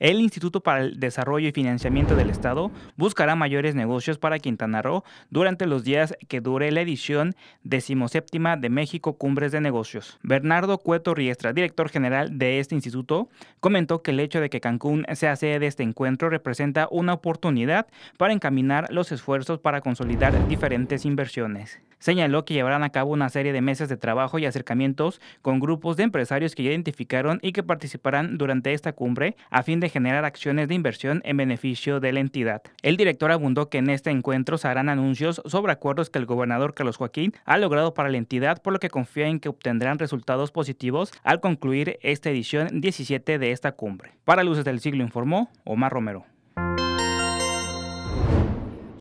El Instituto para el Desarrollo y Financiamiento del Estado buscará mayores negocios para Quintana Roo durante los días que dure la edición decimoséptima de México Cumbres de Negocios. Bernardo Cueto Riestra, director general de este instituto, comentó que el hecho de que Cancún sea sede de este encuentro representa una oportunidad para encaminar los esfuerzos para consolidar diferentes inversiones. Señaló que llevarán a cabo una serie de meses de trabajo y acercamientos con grupos de empresarios que ya identificaron y que participarán durante esta cumbre a fin de generar acciones de inversión en beneficio de la entidad. El director abundó que en este encuentro se harán anuncios sobre acuerdos que el gobernador Carlos Joaquín ha logrado para la entidad, por lo que confía en que obtendrán resultados positivos al concluir esta edición 17 de esta cumbre. Para Luces del Siglo informó Omar Romero.